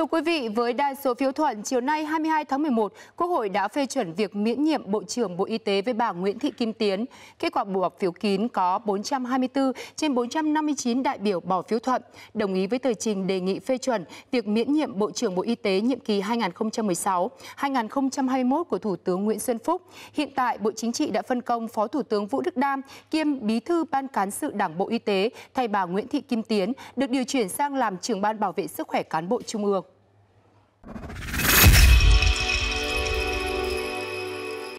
Thưa quý vị, với đa số phiếu thuận, chiều nay 22 tháng 11, Quốc hội đã phê chuẩn việc miễn nhiệm Bộ trưởng Bộ Y tế với bà Nguyễn Thị Kim Tiến. Kết quả bỏ phiếu kín có 424 trên 459 đại biểu bỏ phiếu thuận, đồng ý với tờ trình đề nghị phê chuẩn việc miễn nhiệm Bộ trưởng Bộ Y tế nhiệm kỳ 2016-2021 của Thủ tướng Nguyễn Xuân Phúc. Hiện tại, Bộ Chính trị đã phân công Phó Thủ tướng Vũ Đức Đam kiêm Bí thư Ban Cán sự Đảng Bộ Y tế thay bà Nguyễn Thị Kim Tiến được điều chuyển sang làm trưởng ban bảo vệ sức khỏe cán bộ Trung ương.